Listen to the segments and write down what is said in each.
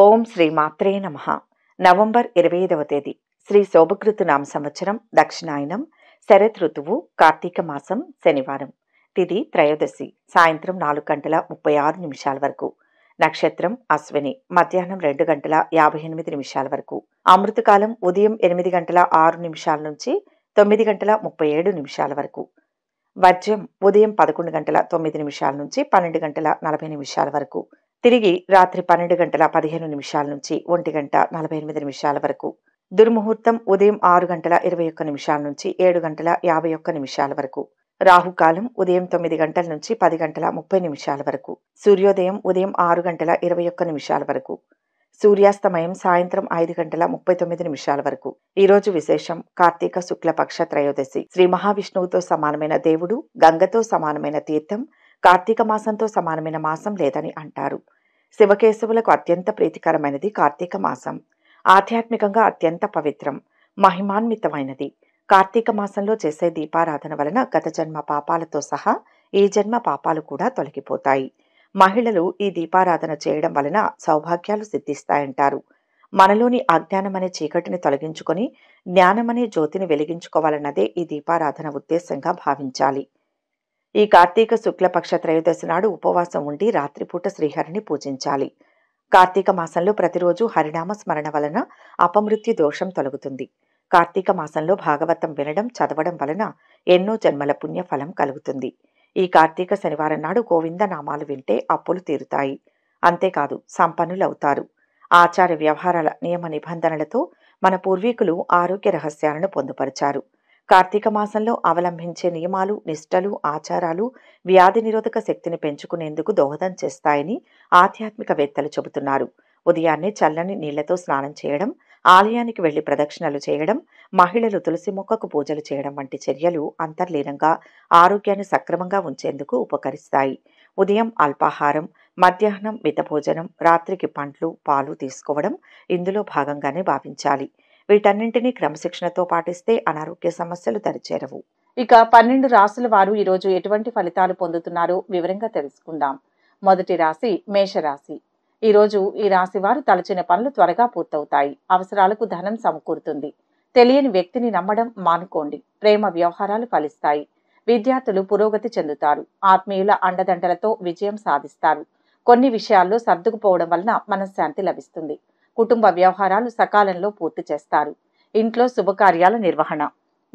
ఓం శ్రీ మాత్రే నమ నవంబర్ ఇరవై ఐదవ తేదీ శ్రీ శోభకృతు నామ సంవత్సరం దక్షిణాయనం శరత్ ఋతువు కార్తీక మాసం శనివారం తిది త్రయోదశి సాయంత్రం నాలుగు గంటల ముప్పై ఆరు నిమిషాల వరకు నక్షత్రం అశ్విని మధ్యాహ్నం రెండు గంటల యాభై ఎనిమిది నిమిషాల వరకు అమృతకాలం ఉదయం ఎనిమిది గంటల ఆరు నిమిషాల నుంచి తొమ్మిది గంటల ముప్పై ఏడు నిమిషాల వరకు వర్జం ఉదయం పదకొండు గంటల తొమ్మిది నిమిషాల నుంచి పన్నెండు గంటల నలభై నిమిషాల వరకు తిరిగి రాత్రి పన్నెండు గంటల పదిహేను నిమిషాల నుంచి ఒంటి గంట నలభై ఎనిమిది నిమిషాల వరకు దుర్ముహూర్తం ఉదయం ఆరు గంటల ఇరవై ఒక్క నిమిషాల నుంచి ఏడు గంటల యాభై ఒక్క నిమిషాల వరకు రాహుకాలం ఉదయం తొమ్మిది గంటల నుంచి పది గంటల ముప్పై నిమిషాల వరకు సూర్యోదయం ఉదయం ఆరు గంటల ఇరవై ఒక్క నిమిషాల వరకు సూర్యాస్తమయం సాయంత్రం ఐదు గంటల ముప్పై తొమ్మిది నిమిషాల వరకు ఈరోజు విశేషం కార్తీక శుక్లపక్ష త్రయోదశి శ్రీ మహావిష్ణువుతో సమానమైన దేవుడు గంగతో సమానమైన తీర్థం కార్తీక మాసంతో సమానమైన మాసం లేదని అంటారు శివకేశవులకు అత్యంత ప్రీతికరమైనది కార్తీక మాసం ఆధ్యాత్మికంగా అత్యంత పవిత్రం మహిమాన్వితమైనది కార్తీక మాసంలో చేసే దీపారాధన వలన గత జన్మ పాపాలతో సహా ఈ జన్మ పాపాలు కూడా తొలగిపోతాయి మహిళలు ఈ దీపారాధన చేయడం వలన సౌభాగ్యాలు సిద్ధిస్తాయంటారు మనలోని అజ్ఞానమనే చీకటిని తొలగించుకొని జ్ఞానమనే జ్యోతిని వెలిగించుకోవాలన్నదే ఈ దీపారాధన ఉద్దేశంగా భావించాలి ఈ కార్తీక శుక్లపక్ష త్రయోదశి నాడు ఉపవాసం ఉండి రాత్రిపూట శ్రీహరిని పూజించాలి కార్తీక మాసంలో ప్రతిరోజు హరినామ స్మరణ వలన అపమృత్యు దోషం తొలగుతుంది కార్తీక మాసంలో భాగవతం వినడం చదవడం వలన ఎన్నో జన్మల పుణ్యఫలం కలుగుతుంది ఈ కార్తీక శనివారం నాడు గోవింద నామాలు వింటే అప్పులు తీరుతాయి అంతేకాదు సంపన్నులవుతారు ఆచార వ్యవహారాల నియమ నిబంధనలతో మన పూర్వీకులు ఆరోగ్య రహస్యాలను పొందుపరిచారు కార్తీక మాసంలో అవలంబించే నియమాలు నిష్టలు ఆచారాలు వ్యాధి నిరోధక శక్తిని పెంచుకునేందుకు దోహదం చేస్తాయని ఆధ్యాత్మికవేత్తలు చెబుతున్నారు ఉదయాన్నే చల్లని నీళ్లతో స్నానం చేయడం ఆలయానికి వెళ్లి ప్రదక్షిణలు చేయడం మహిళలు తులసి మొక్కకు పూజలు చేయడం వంటి చర్యలు అంతర్లీనంగా ఆరోగ్యాన్ని సక్రమంగా ఉంచేందుకు ఉపకరిస్తాయి ఉదయం అల్పాహారం మధ్యాహ్నం మితభోజనం రాత్రికి పండ్లు పాలు తీసుకోవడం ఇందులో భాగంగానే భావించాలి వీటన్నింటినీ క్రమశిక్షణతో పాటిస్తే అనారోగ్య సమస్యలు దరిచేరవు ఇక పన్నెండు రాసుల వారు ఈరోజు ఎటువంటి ఫలితాలు పొందుతున్నారో వివరంగా తెలుసుకుందాం మొదటి రాశి మేషరాశి ఈరోజు ఈ రాశి వారు తలచిన పనులు త్వరగా పూర్తవుతాయి అవసరాలకు ధనం సమకూరుతుంది తెలియని వ్యక్తిని నమ్మడం మానుకోండి ప్రేమ వ్యవహారాలు ఫలిస్తాయి విద్యార్థులు పురోగతి చెందుతారు ఆత్మీయుల అండదండలతో విజయం సాధిస్తారు కొన్ని విషయాల్లో సర్దుకుపోవడం వలన మనశ్శాంతి లభిస్తుంది కుటుంబ వ్యవహారాలు సకాలంలో పూర్తి చేస్తారు ఇంట్లో శుభకార్యాల నిర్వహణ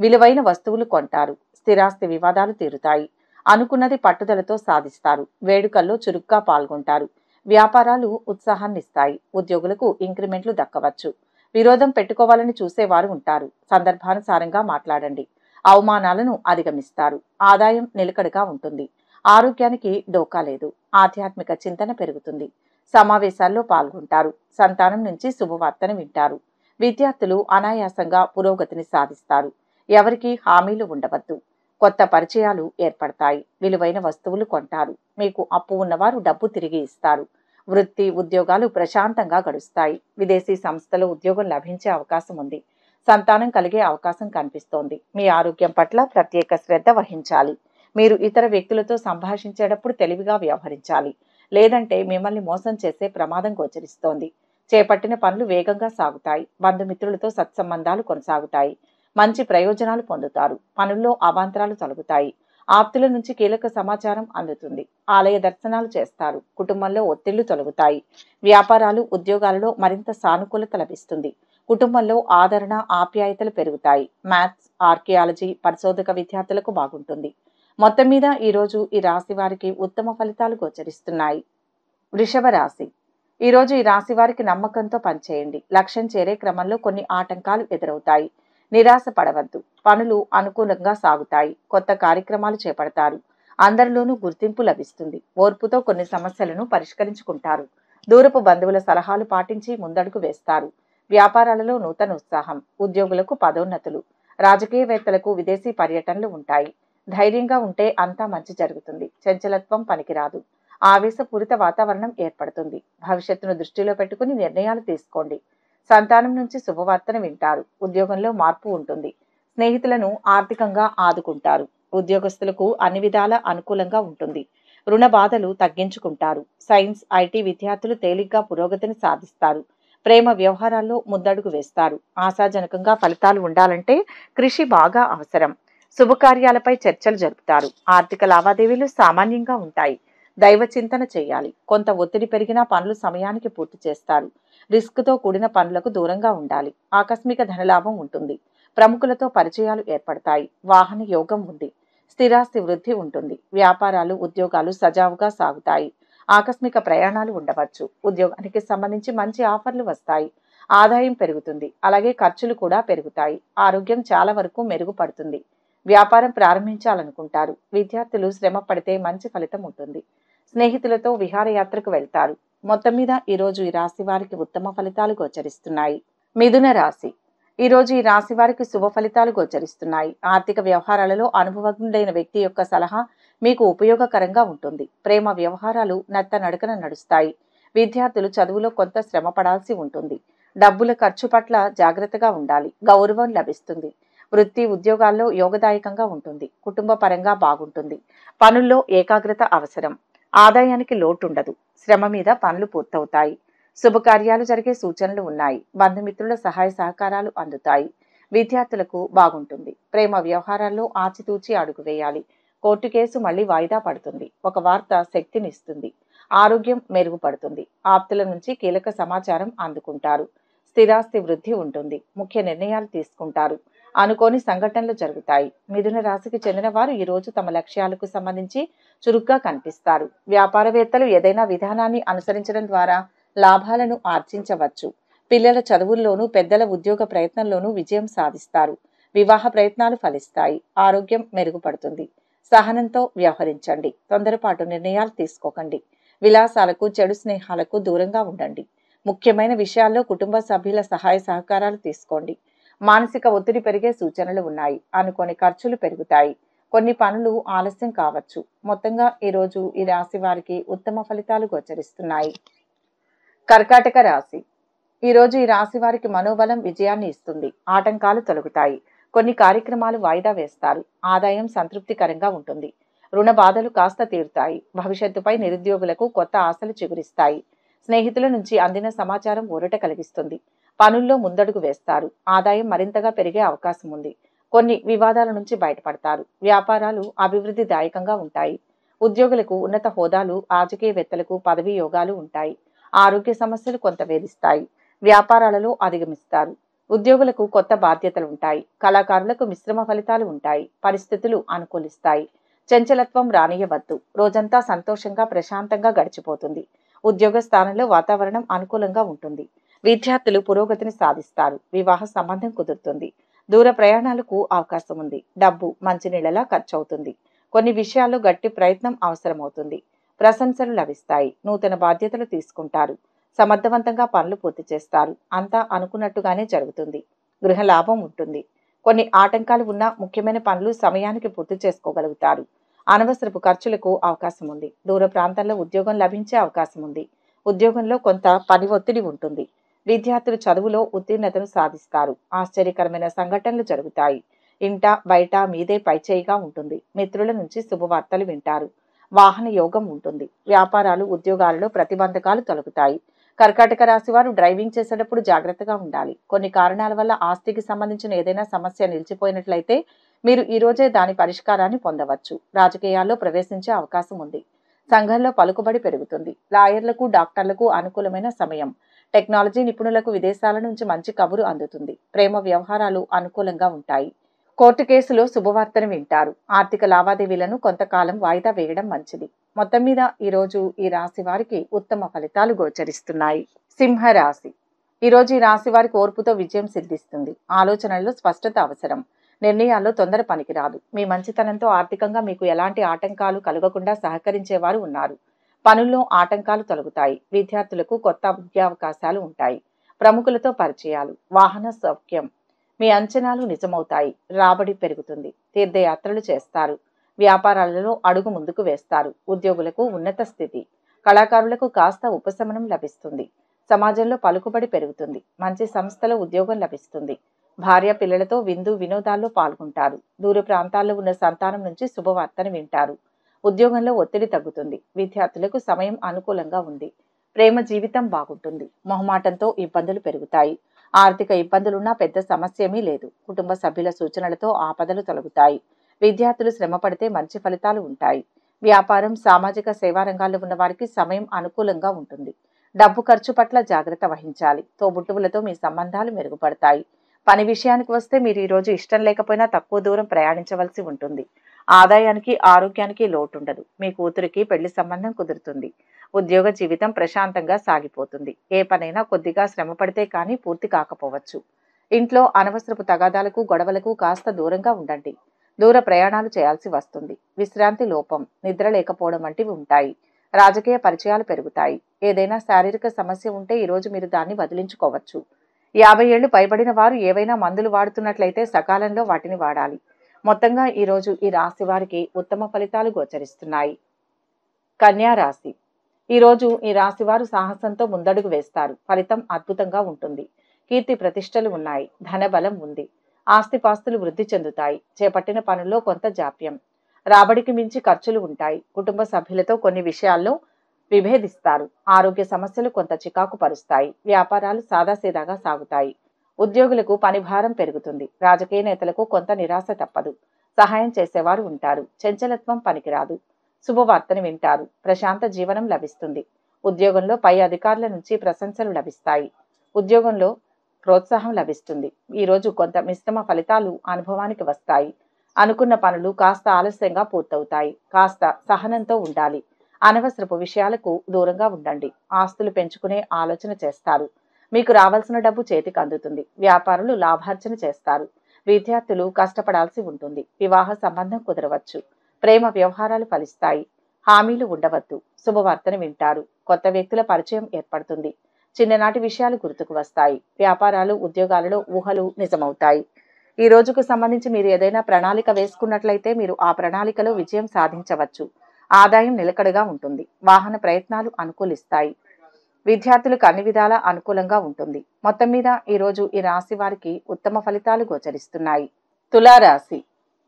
విలువైన వస్తువులు కొంటారు స్థిరాస్తి వివాదాలు తీరుతాయి అనుకున్నది పట్టుదలతో సాధిస్తారు వేడుకల్లో చురుగ్గా పాల్గొంటారు వ్యాపారాలు ఉత్సాహాన్నిస్తాయి ఉద్యోగులకు ఇంక్రిమెంట్లు దక్కవచ్చు విరోధం పెట్టుకోవాలని చూసేవారు ఉంటారు సందర్భానుసారంగా మాట్లాడండి అవమానాలను అధిగమిస్తారు ఆదాయం నిలకడగా ఉంటుంది ఆరోగ్యానికి డోకా లేదు ఆధ్యాత్మిక చింతన పెరుగుతుంది సమావేశాల్లో పాల్గొంటారు సంతానం నుంచి శుభవార్తను వింటారు విద్యార్థులు అనాయాసంగా పురోగతిని సాధిస్తారు ఎవరికీ హామీలు ఉండవద్దు కొత్త పరిచయాలు ఏర్పడతాయి విలువైన వస్తువులు కొంటారు మీకు అప్పు ఉన్నవారు డబ్బు తిరిగి ఇస్తారు వృత్తి ఉద్యోగాలు ప్రశాంతంగా గడుస్తాయి విదేశీ సంస్థలో ఉద్యోగం లభించే అవకాశం ఉంది సంతానం కలిగే అవకాశం కనిపిస్తోంది మీ ఆరోగ్యం పట్ల ప్రత్యేక శ్రద్ధ వహించాలి మీరు ఇతర వ్యక్తులతో సంభాషించేటప్పుడు తెలివిగా వ్యవహరించాలి లేదంటే మిమ్మల్ని మోసం చేసే ప్రమాదం గోచరిస్తోంది చేపట్టిన పనులు వేగంగా సాగుతాయి బంధుమిత్రులతో సత్సంబంధాలు కొనసాగుతాయి మంచి ప్రయోజనాలు పొందుతారు పనుల్లో అవాంతరాలు తొలగుతాయి ఆప్తుల నుంచి కీలక సమాచారం అందుతుంది ఆలయ దర్శనాలు చేస్తారు కుటుంబంలో ఒత్తిళ్లు తొలగుతాయి వ్యాపారాలు ఉద్యోగాలలో మరింత సానుకూలత లభిస్తుంది కుటుంబంలో ఆదరణ ఆప్యాయతలు పెరుగుతాయి మ్యాథ్స్ ఆర్కియాలజీ పరిశోధక విద్యార్థులకు బాగుంటుంది మొత్తం మీద ఈరోజు ఈ రాశి వారికి ఉత్తమ ఫలితాలు గోచరిస్తున్నాయి వృషభ రాశి ఈరోజు ఈ రాశి వారికి నమ్మకంతో పనిచేయండి లక్ష్యం చేరే క్రమంలో కొన్ని ఆటంకాలు ఎదురవుతాయి నిరాశ పడవద్దు పనులు అనుకూలంగా సాగుతాయి కొత్త కార్యక్రమాలు చేపడతారు అందరిలోనూ గుర్తింపు లభిస్తుంది ఓర్పుతో కొన్ని సమస్యలను పరిష్కరించుకుంటారు దూరపు బంధువుల సలహాలు పాటించి ముందడుగు వేస్తారు వ్యాపారాలలో నూతన ఉత్సాహం ఉద్యోగులకు పదోన్నతులు రాజకీయవేత్తలకు విదేశీ పర్యటనలు ఉంటాయి ధైర్యంగా ఉంటే అంతా మంచి జరుగుతుంది చంచలత్వం పనికిరాదు ఆవేశపూరిత వాతావరణం ఏర్పడుతుంది భవిష్యత్తును దృష్టిలో పెట్టుకుని నిర్ణయాలు తీసుకోండి సంతానం నుంచి శుభవార్తను వింటారు ఉద్యోగంలో మార్పు ఉంటుంది స్నేహితులను ఆర్థికంగా ఆదుకుంటారు ఉద్యోగస్తులకు అన్ని విధాల అనుకూలంగా ఉంటుంది రుణ బాధలు తగ్గించుకుంటారు సైన్స్ ఐటీ విద్యార్థులు తేలిగ్గా పురోగతిని సాధిస్తారు ప్రేమ వ్యవహారాల్లో ముందడుగు వేస్తారు ఆశాజనకంగా ఫలితాలు ఉండాలంటే కృషి బాగా అవసరం శుభకార్యాలపై చర్చలు జరుపుతారు ఆర్థిక లావాదేవీలు సామాన్యంగా ఉంటాయి దైవ చింతన చేయాలి కొంత ఒత్తిడి పెరిగినా పనులు సమయానికి పూర్తి చేస్తారు రిస్క్తో కూడిన పనులకు దూరంగా ఉండాలి ఆకస్మిక ధనలాభం ఉంటుంది ప్రముఖులతో పరిచయాలు ఏర్పడతాయి వాహన యోగం ఉంది స్థిరాస్తి వృద్ధి ఉంటుంది వ్యాపారాలు ఉద్యోగాలు సజావుగా సాగుతాయి ఆకస్మిక ప్రయాణాలు ఉండవచ్చు ఉద్యోగానికి సంబంధించి మంచి ఆఫర్లు వస్తాయి ఆదాయం పెరుగుతుంది అలాగే ఖర్చులు కూడా పెరుగుతాయి ఆరోగ్యం చాలా వరకు మెరుగుపడుతుంది వ్యాపారం ప్రారంభించాలనుకుంటారు విద్యార్థులు శ్రమ పడితే మంచి ఫలితం ఉంటుంది స్నేహితులతో విహారయాత్రకు వెళ్తారు మొత్తం మీద ఈరోజు ఈ రాశి వారికి ఉత్తమ ఫలితాలు గోచరిస్తున్నాయి మిథున రాశి ఈరోజు ఈ రాశి వారికి శుభ ఫలితాలు గోచరిస్తున్నాయి ఆర్థిక వ్యవహారాలలో అనుభవజ్ఞుడైన వ్యక్తి యొక్క సలహా మీకు ఉపయోగకరంగా ఉంటుంది ప్రేమ వ్యవహారాలు నత్త నడకన నడుస్తాయి విద్యార్థులు చదువులో కొంత శ్రమ పడాల్సి ఉంటుంది డబ్బుల ఖర్చు పట్ల జాగ్రత్తగా ఉండాలి గౌరవం లభిస్తుంది వృత్తి ఉద్యోగాల్లో యోగదాయకంగా ఉంటుంది కుటుంబ పరంగా బాగుంటుంది పనుల్లో ఏకాగ్రత అవసరం ఆదాయానికి లోటుండదు శ్రమ మీద పనులు పూర్తవుతాయి శుభకార్యాలు జరిగే సూచనలు ఉన్నాయి బంధుమిత్రుల సహాయ సహకారాలు అందుతాయి విద్యార్థులకు బాగుంటుంది ప్రేమ వ్యవహారాల్లో ఆచితూచి అడుగు వేయాలి కోర్టు కేసు మళ్లీ వాయిదా పడుతుంది ఒక వార్త శక్తినిస్తుంది ఆరోగ్యం మెరుగుపడుతుంది ఆప్తుల నుంచి కీలక సమాచారం అందుకుంటారు స్థిరాస్తి వృద్ధి ఉంటుంది ముఖ్య నిర్ణయాలు తీసుకుంటారు అనుకోని సంఘటనలు జరుగుతాయి మిథున రాశికి చెందిన వారు ఈరోజు తమ లక్ష్యాలకు సంబంధించి చురుగ్గా కనిపిస్తారు వ్యాపారవేత్తలు ఏదైనా విధానాన్ని అనుసరించడం ద్వారా లాభాలను ఆర్జించవచ్చు పిల్లల చదువుల్లోనూ పెద్దల ఉద్యోగ ప్రయత్నంలోనూ విజయం సాధిస్తారు వివాహ ప్రయత్నాలు ఫలిస్తాయి ఆరోగ్యం మెరుగుపడుతుంది సహనంతో వ్యవహరించండి తొందరపాటు నిర్ణయాలు తీసుకోకండి విలాసాలకు చెడు స్నేహాలకు దూరంగా ఉండండి ముఖ్యమైన విషయాల్లో కుటుంబ సభ్యుల సహాయ సహకారాలు తీసుకోండి మానసిక ఒత్తిడి పెరిగే సూచనలు ఉన్నాయి అనుకోని ఖర్చులు పెరుగుతాయి కొన్ని పనులు ఆలస్యం కావచ్చు మొత్తంగా ఈరోజు ఈ రాశి వారికి ఉత్తమ ఫలితాలు గోచరిస్తున్నాయి కర్కాటక రాశి ఈరోజు ఈ రాశి వారికి మనోబలం విజయాన్ని ఇస్తుంది ఆటంకాలు తొలగుతాయి కొన్ని కార్యక్రమాలు వాయిదా వేస్తారు ఆదాయం సంతృప్తికరంగా ఉంటుంది రుణ బాధలు కాస్త తీరుతాయి భవిష్యత్తుపై నిరుద్యోగులకు కొత్త ఆశలు చిగురిస్తాయి స్నేహితుల నుంచి అందిన సమాచారం ఊరట కలిగిస్తుంది పనుల్లో ముందడుగు వేస్తారు ఆదాయం మరింతగా పెరిగే అవకాశం ఉంది కొన్ని వివాదాల నుంచి బయటపడతారు వ్యాపారాలు అభివృద్ధి దాయకంగా ఉంటాయి ఉద్యోగులకు ఉన్నత హోదాలు రాజకీయవేత్తలకు పదవి యోగాలు ఉంటాయి ఆరోగ్య సమస్యలు కొంత వేధిస్తాయి వ్యాపారాలలో అధిగమిస్తారు ఉద్యోగులకు కొత్త బాధ్యతలు ఉంటాయి కళాకారులకు మిశ్రమ ఫలితాలు ఉంటాయి పరిస్థితులు అనుకూలిస్తాయి చంచలత్వం రానియవద్దు రోజంతా సంతోషంగా ప్రశాంతంగా గడిచిపోతుంది ఉద్యోగ స్థానంలో వాతావరణం అనుకూలంగా ఉంటుంది విద్యార్థులు పురోగతిని సాధిస్తారు వివాహ సంబంధం కుదురుతుంది దూర ప్రయాణాలకు అవకాశం ఉంది డబ్బు మంచినీళ్ళలా ఖర్చు అవుతుంది కొన్ని విషయాల్లో గట్టి ప్రయత్నం అవసరమవుతుంది ప్రశంసలు లభిస్తాయి నూతన బాధ్యతలు తీసుకుంటారు సమర్థవంతంగా పనులు పూర్తి చేస్తారు అంతా అనుకున్నట్టుగానే జరుగుతుంది గృహ లాభం ఉంటుంది కొన్ని ఆటంకాలు ఉన్న ముఖ్యమైన పనులు సమయానికి పూర్తి చేసుకోగలుగుతారు అనవసరపు ఖర్చులకు అవకాశం ఉంది దూర ప్రాంతాల్లో ఉద్యోగం లభించే అవకాశం ఉంది ఉద్యోగంలో కొంత పని ఒత్తిడి ఉంటుంది విద్యార్థులు చదువులో ఉత్తీర్ణతను సాధిస్తారు ఆశ్చర్యకరమైన సంఘటనలు జరుగుతాయి ఇంట బయట మీదే పైచేయిగా ఉంటుంది మిత్రుల నుంచి శుభవార్తలు వింటారు వాహన యోగం ఉంటుంది వ్యాపారాలు ఉద్యోగాలలో ప్రతిబంధకాలు తొలగుతాయి కర్కాటక రాశి వారు డ్రైవింగ్ చేసేటప్పుడు జాగ్రత్తగా ఉండాలి కొన్ని కారణాల వల్ల ఆస్తికి సంబంధించిన ఏదైనా సమస్య నిలిచిపోయినట్లయితే మీరు ఈ రోజే దాని పరిష్కారాన్ని పొందవచ్చు రాజకీయాల్లో ప్రవేశించే అవకాశం ఉంది సంఘంలో పలుకుబడి పెరుగుతుంది లాయర్లకు డాక్టర్లకు అనుకూలమైన సమయం టెక్నాలజీ నిపుణులకు విదేశాల నుంచి మంచి కబురు అందుతుంది ప్రేమ వ్యవహారాలు అనుకూలంగా ఉంటాయి కోర్టు కేసులో శుభవార్తను వింటారు ఆర్థిక లావాదేవీలను కొంతకాలం వాయిదా వేయడం మంచిది మొత్తం మీద ఈరోజు ఈ రాశి వారికి ఉత్తమ ఫలితాలు గోచరిస్తున్నాయి సింహరాశి ఈరోజు ఈ రాశి వారికి ఓర్పుతో విజయం సిద్ధిస్తుంది ఆలోచనల్లో స్పష్టత అవసరం నిర్ణయాల్లో తొందర పనికిరాదు మీ మంచితనంతో ఆర్థికంగా మీకు ఎలాంటి ఆటంకాలు కలగకుండా సహకరించేవారు ఉన్నారు పనుల్లో ఆటంకాలు తొలగుతాయి విద్యార్థులకు కొత్త విద్యావకాశాలు ఉంటాయి ప్రముఖులతో పరిచయాలు వాహన సౌఖ్యం మీ అంచనాలు నిజమవుతాయి రాబడి పెరుగుతుంది తీర్థయాత్రలు చేస్తారు వ్యాపారాలలో అడుగు ముందుకు వేస్తారు ఉద్యోగులకు ఉన్నత స్థితి కళాకారులకు కాస్త ఉపశమనం లభిస్తుంది సమాజంలో పలుకుబడి పెరుగుతుంది మంచి సంస్థలో ఉద్యోగం లభిస్తుంది భార్య పిల్లలతో విందు వినోదాల్లో పాల్గొంటారు దూర ప్రాంతాల్లో ఉన్న సంతానం నుంచి శుభవార్తను వింటారు ఉద్యోగంలో ఒత్తిడి తగ్గుతుంది విద్యార్థులకు సమయం అనుకూలంగా ఉంది ప్రేమ జీవితం బాగుంటుంది మొహమాటంతో ఇబ్బందులు పెరుగుతాయి ఆర్థిక ఇబ్బందులున్నా పెద్ద సమస్యమీ లేదు కుటుంబ సభ్యుల సూచనలతో ఆపదలు తొలగుతాయి విద్యార్థులు శ్రమ పడితే మంచి ఫలితాలు ఉంటాయి వ్యాపారం సామాజిక సేవా రంగాల్లో ఉన్న వారికి సమయం అనుకూలంగా ఉంటుంది డబ్బు ఖర్చు పట్ల జాగ్రత్త వహించాలి తోబుట్టువులతో మీ సంబంధాలు మెరుగుపడతాయి పని విషయానికి వస్తే మీరు ఈరోజు ఇష్టం లేకపోయినా తక్కువ దూరం ప్రయాణించవలసి ఉంటుంది ఆదాయానికి ఆరోగ్యానికి లోటు ఉండదు మీ కూతురికి పెళ్లి సంబంధం కుదురుతుంది ఉద్యోగ జీవితం ప్రశాంతంగా సాగిపోతుంది ఏ పనైనా కొద్దిగా శ్రమ పడితే కానీ పూర్తి కాకపోవచ్చు ఇంట్లో అనవసరపు తగాదాలకు గొడవలకు కాస్త దూరంగా ఉండండి దూర ప్రయాణాలు చేయాల్సి వస్తుంది విశ్రాంతి లోపం నిద్ర లేకపోవడం వంటివి ఉంటాయి రాజకీయ పరిచయాలు పెరుగుతాయి ఏదైనా శారీరక సమస్య ఉంటే ఈరోజు మీరు దాన్ని వదిలించుకోవచ్చు యాభై ఏళ్లు పైబడిన వారు ఏవైనా మందులు వాడుతున్నట్లయితే సకాలంలో వాటిని వాడాలి మొత్తంగా ఈరోజు ఈ రాశి వారికి ఉత్తమ ఫలితాలు గోచరిస్తున్నాయి కన్యా రాశి ఈరోజు ఈ రాశి వారు సాహసంతో ముందడుగు వేస్తారు ఫలితం అద్భుతంగా ఉంటుంది కీర్తి ప్రతిష్టలు ఉన్నాయి ధనబలం ఉంది ఆస్తిపాస్తులు వృద్ధి చెందుతాయి చేపట్టిన పనుల్లో కొంత జాప్యం రాబడికి మించి ఖర్చులు ఉంటాయి కుటుంబ సభ్యులతో కొన్ని విషయాల్లో విభేదిస్తారు ఆరోగ్య సమస్యలు కొంత చికాకు పరుస్తాయి వ్యాపారాలు సాదాసీదాగా సాగుతాయి ఉద్యోగులకు పనిభారం పెరుగుతుంది రాజకీయ నేతలకు కొంత నిరాశ తప్పదు సహాయం చేసేవారు ఉంటారు చంచలత్వం పనికిరాదు శుభవార్తను వింటారు ప్రశాంత జీవనం లభిస్తుంది ఉద్యోగంలో పై అధికారుల నుంచి ప్రశంసలు లభిస్తాయి ఉద్యోగంలో ప్రోత్సాహం లభిస్తుంది ఈరోజు కొంత మిశ్రమ ఫలితాలు అనుభవానికి వస్తాయి అనుకున్న పనులు కాస్త ఆలస్యంగా పూర్తవుతాయి కాస్త సహనంతో ఉండాలి అనవసరపు విషయాలకు దూరంగా ఉండండి ఆస్తులు పెంచుకునే ఆలోచన చేస్తారు మీకు రావాల్సిన డబ్బు చేతికి అందుతుంది వ్యాపారులు లాభార్జన చేస్తారు విద్యార్థులు కష్టపడాల్సి ఉంటుంది వివాహ సంబంధం కుదరవచ్చు ప్రేమ వ్యవహారాలు ఫలిస్తాయి హామీలు ఉండవద్దు శుభవార్తను వింటారు కొత్త వ్యక్తుల పరిచయం ఏర్పడుతుంది చిన్ననాటి విషయాలు గుర్తుకు వస్తాయి వ్యాపారాలు ఉద్యోగాలలో ఊహలు నిజమవుతాయి ఈ రోజుకు సంబంధించి మీరు ఏదైనా ప్రణాళిక వేసుకున్నట్లయితే మీరు ఆ ప్రణాళికలో విజయం సాధించవచ్చు ఆదాయం నిలకడగా ఉంటుంది వాహన ప్రయత్నాలు అనుకూలిస్తాయి విద్యార్థులకు అన్ని విధాలా అనుకూలంగా ఉంటుంది మొత్తం మీద ఈరోజు ఈ రాశి వారికి ఉత్తమ ఫలితాలు గోచరిస్తున్నాయి తులారాశి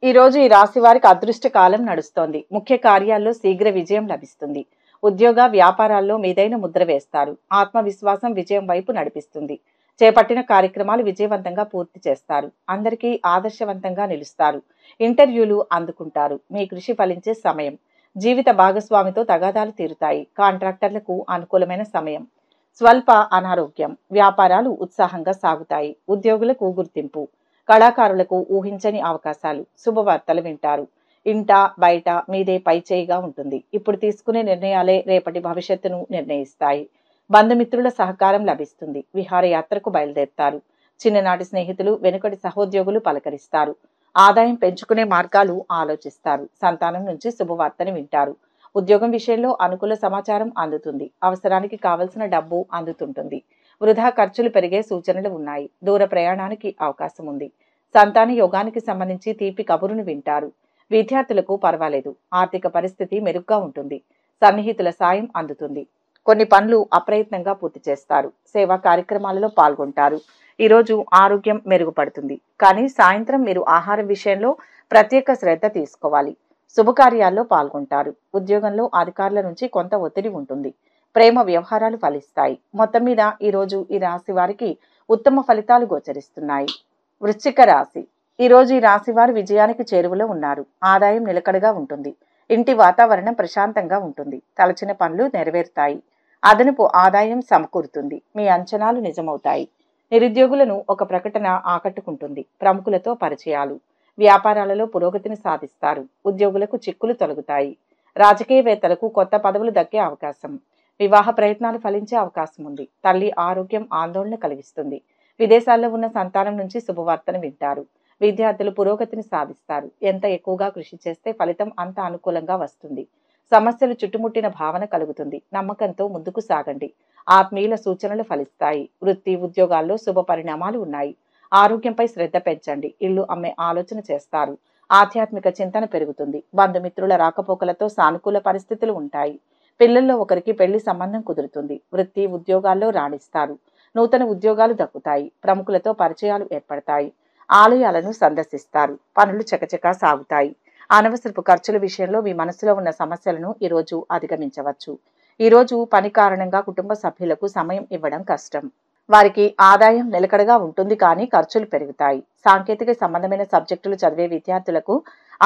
ఈరోజు ఈ రాశి వారికి అదృష్ట కాలం నడుస్తోంది ముఖ్య కార్యాల్లో శీఘ్ర విజయం లభిస్తుంది ఉద్యోగ వ్యాపారాల్లో మీదైన ముద్ర వేస్తారు ఆత్మవిశ్వాసం విజయం వైపు నడిపిస్తుంది చేపట్టిన కార్యక్రమాలు విజయవంతంగా పూర్తి చేస్తారు అందరికీ ఆదర్శవంతంగా నిలుస్తారు ఇంటర్వ్యూలు అందుకుంటారు మీ కృషి ఫలించే సమయం జీవిత భాగస్వామితో తగాదాలు తీరుతాయి కాంట్రాక్టర్లకు అనుకూలమైన సమయం స్వల్ప అనారోగ్యం వ్యాపారాలు ఉత్సాహంగా సాగుతాయి ఉద్యోగులకు గుర్తింపు కళాకారులకు ఊహించని అవకాశాలు శుభవార్తలు వింటారు ఇంట బయట మీదే పై చేయిగా ఉంటుంది ఇప్పుడు తీసుకునే నిర్ణయాలే రేపటి భవిష్యత్తును నిర్ణయిస్తాయి బంధుమిత్రుల సహకారం లభిస్తుంది విహారయాత్రకు బయలుదేరుతారు చిన్ననాటి స్నేహితులు వెనుకటి సహోద్యోగులు పలకరిస్తారు ఆదాయం పెంచుకునే మార్గాలు ఆలోచిస్తారు సంతానం నుంచి శుభవార్తని వింటారు ఉద్యోగం విషయంలో అనుకూల సమాచారం అందుతుంది అవసరానికి కావలసిన డబ్బు అందుతుంటుంది వృధా ఖర్చులు పెరిగే సూచనలు ఉన్నాయి దూర ప్రయాణానికి అవకాశం ఉంది సంతాన యోగానికి సంబంధించి తీపి కబురును వింటారు విద్యార్థులకు పర్వాలేదు ఆర్థిక పరిస్థితి మెరుగ్గా ఉంటుంది సన్నిహితుల సాయం అందుతుంది కొన్ని పనులు అప్రయత్నంగా పూర్తి చేస్తారు సేవా కార్యక్రమాలలో పాల్గొంటారు ఈరోజు ఆరోగ్యం మెరుగుపడుతుంది కానీ సాయంత్రం మీరు ఆహారం విషయంలో ప్రత్యేక శ్రద్ధ తీసుకోవాలి శుభకార్యాల్లో పాల్గొంటారు ఉద్యోగంలో అధికారుల నుంచి కొంత ఒత్తిడి ఉంటుంది ప్రేమ వ్యవహారాలు ఫలిస్తాయి మొత్తం మీద ఈరోజు ఈ రాశి వారికి ఉత్తమ ఫలితాలు గోచరిస్తున్నాయి వృశ్చిక రాశి ఈరోజు ఈ రాశి వారు విజయానికి చేరువలో ఉన్నారు ఆదాయం నిలకడగా ఉంటుంది ఇంటి వాతావరణం ప్రశాంతంగా ఉంటుంది తలచిన పనులు నెరవేరుతాయి అదనపు ఆదాయం సమకూరుతుంది మీ అంచనాలు నిజమవుతాయి నిరుద్యోగులను ఒక ప్రకటన ఆకట్టుకుంటుంది ప్రముఖులతో పరిచయాలు వ్యాపారాలలో పురోగతిని సాధిస్తారు ఉద్యోగులకు చిక్కులు తొలగుతాయి రాజకీయవేత్తలకు కొత్త పదవులు దక్కే అవకాశం వివాహ ప్రయత్నాలు ఫలించే అవకాశం ఉంది తల్లి ఆరోగ్యం ఆందోళన కలిగిస్తుంది విదేశాల్లో ఉన్న సంతానం నుంచి శుభవార్తను వింటారు విద్యార్థులు పురోగతిని సాధిస్తారు ఎంత ఎక్కువగా కృషి చేస్తే ఫలితం అంత అనుకూలంగా వస్తుంది సమస్యలు చుట్టుముట్టిన భావన కలుగుతుంది నమ్మకంతో ముందుకు సాగండి ఆత్మీయుల సూచనలు ఫలిస్తాయి వృత్తి ఉద్యోగాల్లో శుభ పరిణామాలు ఉన్నాయి ఆరోగ్యంపై శ్రద్ధ పెంచండి ఇల్లు అమ్మే ఆలోచన చేస్తారు ఆధ్యాత్మిక చింతన పెరుగుతుంది బంధుమిత్రుల రాకపోకలతో సానుకూల పరిస్థితులు ఉంటాయి పిల్లల్లో ఒకరికి పెళ్లి సంబంధం కుదురుతుంది వృత్తి ఉద్యోగాల్లో రాణిస్తారు నూతన ఉద్యోగాలు దక్కుతాయి ప్రముఖులతో పరిచయాలు ఏర్పడతాయి ఆలయాలను సందర్శిస్తారు పనులు చకచకా సాగుతాయి అనవసరపు ఖర్చుల విషయంలో మీ మనసులో ఉన్న సమస్యలను ఈరోజు అధిగమించవచ్చు ఈరోజు పని కారణంగా కుటుంబ సభ్యులకు సమయం ఇవ్వడం కష్టం వారికి ఆదాయం నిలకడగా ఉంటుంది కానీ ఖర్చులు పెరుగుతాయి సాంకేతిక సంబంధమైన సబ్జెక్టులు చదివే విద్యార్థులకు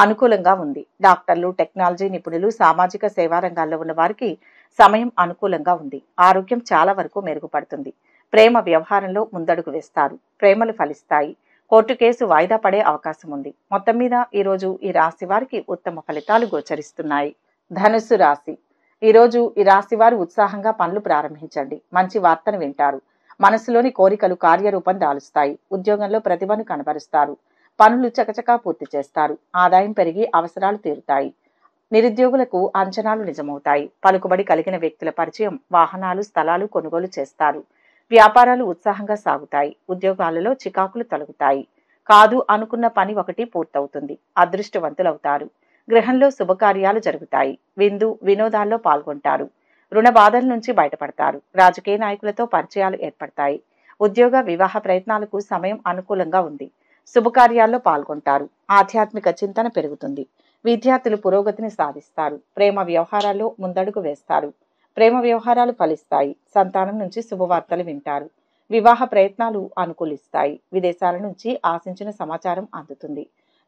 అనుకూలంగా ఉంది డాక్టర్లు టెక్నాలజీ నిపుణులు సామాజిక సేవా రంగాల్లో ఉన్న వారికి సమయం అనుకూలంగా ఉంది ఆరోగ్యం చాలా వరకు మెరుగుపడుతుంది ప్రేమ వ్యవహారంలో ముందడుగు వేస్తారు ప్రేమలు ఫలిస్తాయి కోర్టు కేసు వాయిదా పడే అవకాశం ఉంది మొత్తం మీద ఈరోజు ఈ రాశి వారికి ఉత్తమ ఫలితాలు గోచరిస్తున్నాయి ధనుస్సు రాశి ఈరోజు ఈ రాశి వారు ఉత్సాహంగా పనులు ప్రారంభించండి మంచి వార్తను వింటారు మనసులోని కోరికలు కార్యరూపం దాలుస్తాయి ఉద్యోగంలో ప్రతిభను కనబరుస్తారు పనులు చకచకా పూర్తి చేస్తారు ఆదాయం పెరిగి అవసరాలు తీరుతాయి నిరుద్యోగులకు అంచనాలు నిజమవుతాయి పలుకుబడి కలిగిన వ్యక్తుల పరిచయం వాహనాలు స్థలాలు కొనుగోలు చేస్తారు వ్యాపారాలు ఉత్సాహంగా సాగుతాయి ఉద్యోగాలలో చికాకులు తొలగుతాయి కాదు అనుకున్న పని ఒకటి పూర్తవుతుంది అదృష్టవంతులవుతారు గృహంలో శుభకార్యాలు జరుగుతాయి విందు వినోదాల్లో పాల్గొంటారు రుణ బాధల నుంచి బయటపడతారు రాజకీయ నాయకులతో పరిచయాలు ఏర్పడతాయి ఉద్యోగ వివాహ ప్రయత్నాలకు సమయం అనుకూలంగా ఉంది శుభకార్యాల్లో పాల్గొంటారు ఆధ్యాత్మిక చింతన పెరుగుతుంది విద్యార్థులు పురోగతిని సాధిస్తారు ప్రేమ వ్యవహారాల్లో ముందడుగు వేస్తారు ప్రేమ వ్యవహారాలు ఫలిస్తాయి సంతానం నుంచి శుభవార్తలు వింటారు వివాహ ప్రయత్నాలు అనుకూలిస్తాయి విదేశాల నుంచి ఆశించిన సమాచారం అందుతుంది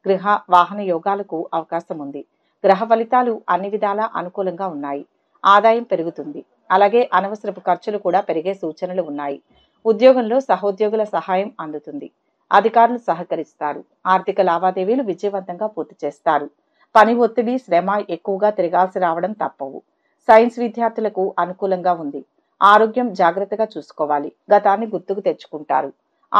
గృహ వాహన యోగాలకు అవకాశం ఉంది గ్రహ ఫలితాలు అన్ని విధాలా అనుకూలంగా ఉన్నాయి ఆదాయం పెరుగుతుంది అలాగే అనవసరపు ఖర్చులు కూడా పెరిగే సూచనలు ఉన్నాయి ఉద్యోగంలో సహోద్యోగుల సహాయం అందుతుంది అధికారులు సహకరిస్తారు ఆర్థిక లావాదేవీలు విజయవంతంగా పూర్తి చేస్తారు పని ఒత్తిడి శ్రమ ఎక్కువగా తిరగాల్సి రావడం తప్పవు సైన్స్ విద్యార్థులకు అనుకూలంగా ఉంది ఆరోగ్యం జాగ్రత్తగా చూసుకోవాలి గతాన్ని గుర్తుకు తెచ్చుకుంటారు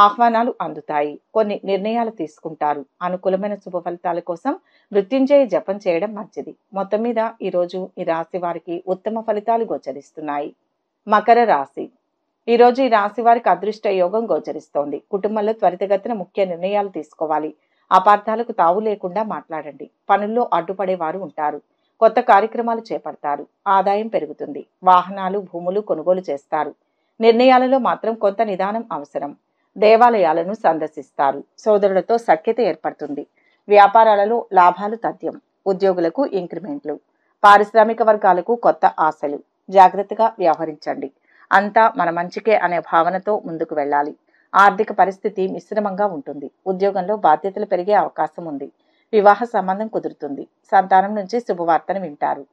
ఆహ్వానాలు అందుతాయి కొన్ని నిర్ణయాలు తీసుకుంటారు అనుకూలమైన శుభ ఫలితాల కోసం మృత్యుంజయ జపం చేయడం మంచిది మొత్తం మీద ఈరోజు ఈ రాశి వారికి ఉత్తమ ఫలితాలు గోచరిస్తున్నాయి మకర రాశి ఈరోజు ఈ రాశి వారికి అదృష్ట యోగం గోచరిస్తోంది కుటుంబంలో త్వరితగతిన ముఖ్య నిర్ణయాలు తీసుకోవాలి అపార్థాలకు తావు లేకుండా మాట్లాడండి పనుల్లో అడ్డుపడేవారు ఉంటారు కొత్త కార్యక్రమాలు చేపడతారు ఆదాయం పెరుగుతుంది వాహనాలు భూములు కొనుగోలు చేస్తారు నిర్ణయాలలో మాత్రం కొంత నిదానం అవసరం దేవాలయాలను సందర్శిస్తారు సోదరులతో సఖ్యత ఏర్పడుతుంది వ్యాపారాలలో లాభాలు తథ్యం ఉద్యోగులకు ఇంక్రిమెంట్లు పారిశ్రామిక వర్గాలకు కొత్త ఆశలు జాగ్రత్తగా వ్యవహరించండి అంతా మన మంచికే అనే భావనతో ముందుకు వెళ్ళాలి ఆర్థిక పరిస్థితి మిశ్రమంగా ఉంటుంది ఉద్యోగంలో బాధ్యతలు పెరిగే అవకాశం ఉంది వివాహ సంబంధం కుదురుతుంది సంతానం నుంచి శుభవార్తను వింటారు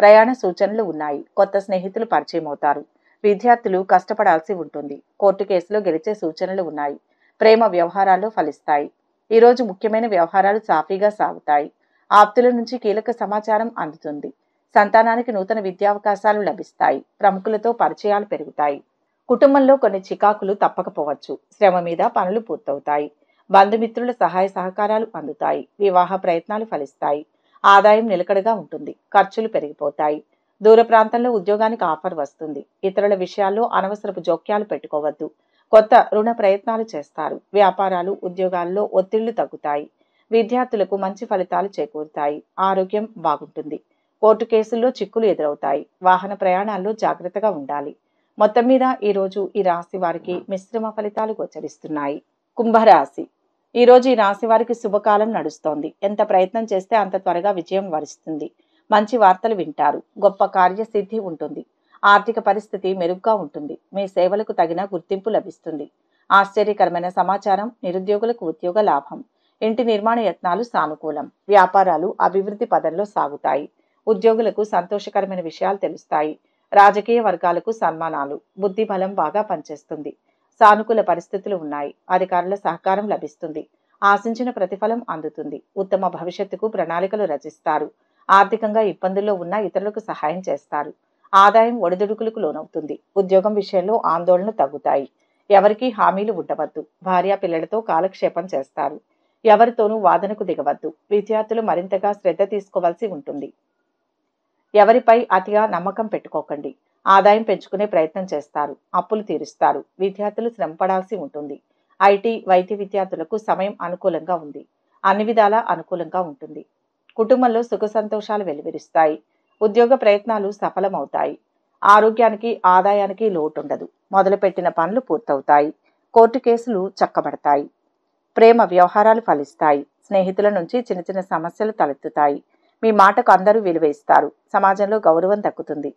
ప్రయాణ సూచనలు ఉన్నాయి కొత్త స్నేహితులు పరిచయం అవుతారు విద్యార్థులు కష్టపడాల్సి ఉంటుంది కోర్టు కేసులో గెలిచే సూచనలు ఉన్నాయి ప్రేమ వ్యవహారాలు ఫలిస్తాయి ఈరోజు ముఖ్యమైన వ్యవహారాలు సాఫీగా సాగుతాయి ఆప్తుల నుంచి కీలక సమాచారం అందుతుంది సంతానానికి నూతన విద్యావకాశాలు లభిస్తాయి ప్రముఖులతో పరిచయాలు పెరుగుతాయి కుటుంబంలో కొన్ని చికాకులు తప్పకపోవచ్చు శ్రమ మీద పనులు పూర్తవుతాయి బంధుమిత్రుల సహాయ సహకారాలు అందుతాయి వివాహ ప్రయత్నాలు ఫలిస్తాయి ఆదాయం నిలకడగా ఉంటుంది ఖర్చులు పెరిగిపోతాయి దూర ప్రాంతంలో ఉద్యోగానికి ఆఫర్ వస్తుంది ఇతరుల విషయాల్లో అనవసరపు జోక్యాలు పెట్టుకోవద్దు కొత్త రుణ ప్రయత్నాలు చేస్తారు వ్యాపారాలు ఉద్యోగాల్లో ఒత్తిళ్లు తగ్గుతాయి విద్యార్థులకు మంచి ఫలితాలు చేకూరుతాయి ఆరోగ్యం బాగుంటుంది కోర్టు కేసుల్లో చిక్కులు ఎదురవుతాయి వాహన ప్రయాణాల్లో జాగ్రత్తగా ఉండాలి మొత్తం మీద ఈరోజు ఈ రాశి వారికి మిశ్రమ ఫలితాలు గోచరిస్తున్నాయి కుంభరాశి ఈరోజు ఈ రాశి వారికి శుభకాలం నడుస్తోంది ఎంత ప్రయత్నం చేస్తే అంత త్వరగా విజయం వరిస్తుంది మంచి వార్తలు వింటారు గొప్ప కార్యసిద్ధి ఉంటుంది ఆర్థిక పరిస్థితి మెరుగ్గా ఉంటుంది మీ సేవలకు తగిన గుర్తింపు లభిస్తుంది ఆశ్చర్యకరమైన సమాచారం నిరుద్యోగులకు ఉద్యోగ లాభం ఇంటి నిర్మాణ యత్నాలు సానుకూలం వ్యాపారాలు అభివృద్ధి పదంలో సాగుతాయి ఉద్యోగులకు సంతోషకరమైన విషయాలు తెలుస్తాయి రాజకీయ వర్గాలకు సన్మానాలు బుద్ధి బలం బాగా పనిచేస్తుంది సానుకూల పరిస్థితులు ఉన్నాయి అధికారుల సహకారం లభిస్తుంది ఆశించిన ప్రతిఫలం అందుతుంది ఉత్తమ భవిష్యత్తుకు ప్రణాళికలు రచిస్తారు ఆర్థికంగా ఇబ్బందుల్లో ఉన్న ఇతరులకు సహాయం చేస్తారు ఆదాయం ఒడిదుడుకులకు లోనవుతుంది ఉద్యోగం విషయంలో ఆందోళనలు తగ్గుతాయి ఎవరికీ హామీలు ఉండవద్దు భార్య పిల్లలతో కాలక్షేపం చేస్తారు ఎవరితోనూ వాదనకు దిగవద్దు విద్యార్థులు మరింతగా శ్రద్ధ తీసుకోవాల్సి ఉంటుంది ఎవరిపై అతిగా నమ్మకం పెట్టుకోకండి ఆదాయం పెంచుకునే ప్రయత్నం చేస్తారు అప్పులు తీరుస్తారు విద్యార్థులు శ్రమపడాల్సి ఉంటుంది ఐటీ వైద్య విద్యార్థులకు సమయం అనుకూలంగా ఉంది అన్ని విధాలా అనుకూలంగా ఉంటుంది కుటుంబంలో సుఖ సంతోషాలు వెలువరిస్తాయి ఉద్యోగ ప్రయత్నాలు సఫలమవుతాయి ఆరోగ్యానికి ఆదాయానికి లోటు ఉండదు మొదలుపెట్టిన పనులు పూర్తవుతాయి కోర్టు కేసులు చక్కబడతాయి ప్రేమ వ్యవహారాలు ఫలిస్తాయి స్నేహితుల నుంచి చిన్న చిన్న సమస్యలు తలెత్తుతాయి మీ మాటకు అందరూ విలువ ఇస్తారు సమాజంలో గౌరవం దక్కుతుంది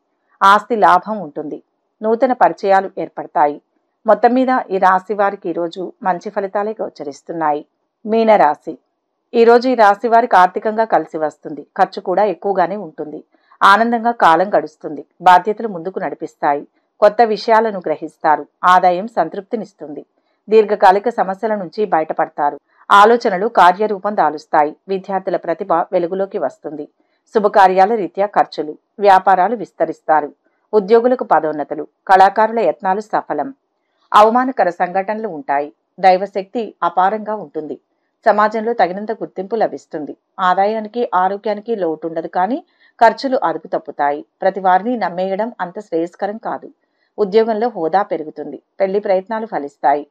ఆస్తి లాభం ఉంటుంది నూతన పరిచయాలు ఏర్పడతాయి మొత్తం మీద ఈ రాశి వారికి ఈరోజు మంచి ఫలితాలే గోచరిస్తున్నాయి మీనరాశి ఈరోజు ఈ రాశి వారికి ఆర్థికంగా కలిసి వస్తుంది ఖర్చు కూడా ఎక్కువగానే ఉంటుంది ఆనందంగా కాలం గడుస్తుంది బాధ్యతలు ముందుకు నడిపిస్తాయి కొత్త విషయాలను గ్రహిస్తారు ఆదాయం సంతృప్తినిస్తుంది దీర్ఘకాలిక సమస్యల నుంచి బయటపడతారు ఆలోచనలు కార్యరూపం దాలుస్తాయి విద్యార్థుల ప్రతిభ వెలుగులోకి వస్తుంది శుభకార్యాల రీత్యా ఖర్చులు వ్యాపారాలు విస్తరిస్తారు ఉద్యోగులకు పదోన్నతులు కళాకారుల యత్నాలు సఫలం అవమానకర సంఘటనలు ఉంటాయి దైవశక్తి అపారంగా ఉంటుంది సమాజంలో తగినంత గుర్తింపు లభిస్తుంది ఆదాయానికి ఆరోగ్యానికి లోటుండదు కానీ ఖర్చులు అదుపు తప్పుతాయి ప్రతి వారిని నమ్మేయడం అంత శ్రేయస్కరం కాదు ఉద్యోగంలో హోదా పెరుగుతుంది పెళ్లి ప్రయత్నాలు ఫలిస్తాయి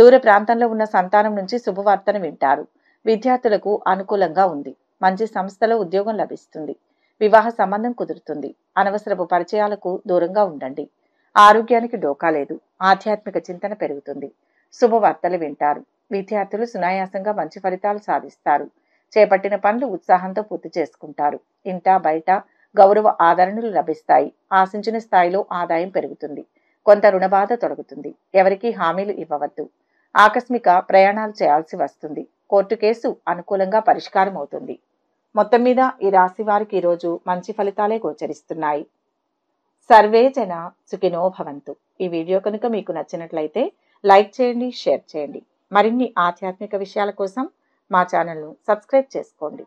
దూర ప్రాంతంలో ఉన్న సంతానం నుంచి శుభవార్తను వింటారు విద్యార్థులకు అనుకూలంగా ఉంది మంచి సంస్థలో ఉద్యోగం లభిస్తుంది వివాహ సంబంధం కుదురుతుంది అనవసరపు పరిచయాలకు దూరంగా ఉండండి ఆరోగ్యానికి డోకా లేదు ఆధ్యాత్మిక చింతన పెరుగుతుంది శుభవార్తలు వింటారు విద్యార్థులు సునాయాసంగా మంచి ఫలితాలు సాధిస్తారు చేపట్టిన పనులు ఉత్సాహంతో పూర్తి చేసుకుంటారు ఇంట బయట గౌరవ ఆదరణలు లభిస్తాయి ఆశించిన స్థాయిలో ఆదాయం పెరుగుతుంది కొంత రుణబాధ తొలగుతుంది ఎవరికీ హామీలు ఇవ్వవద్దు ఆకస్మిక ప్రయాణాలు చేయాల్సి వస్తుంది కోర్టు కేసు అనుకూలంగా పరిష్కారం అవుతుంది మొత్తం మీద ఈ రాశి వారికి ఈరోజు మంచి ఫలితాలే గోచరిస్తున్నాయి సర్వే జన సుఖినో భవంతు ఈ వీడియో కనుక మీకు నచ్చినట్లయితే లైక్ చేయండి షేర్ చేయండి మరిన్ని ఆధ్యాత్మిక విషయాల కోసం మా ఛానల్ను సబ్స్క్రైబ్ చేసుకోండి